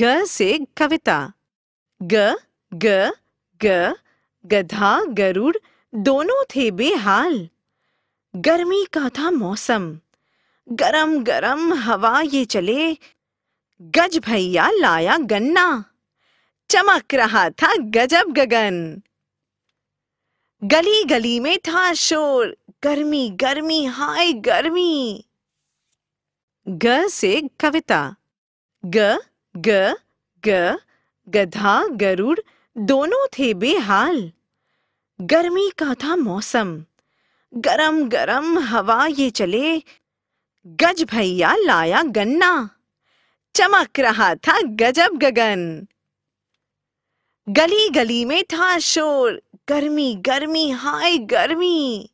ग से कविता ग ग ग गधा गरुड़ दोनों थे बेहाल गर्मी का था मौसम गरम गरम हवा ये चले गज भैया लाया गन्ना चमक रहा था गजब गगन गली गली में था शोर गर्मी गर्मी हाय गर्मी ग से कविता ग ग ग गधा गरुड़ दोनों थे बेहाल गर्मी का था मौसम गरम गरम हवा ये चले गज भैया लाया गन्ना चमक रहा था गजब गगन गली गली में था शोर गर्मी गर्मी हाय गर्मी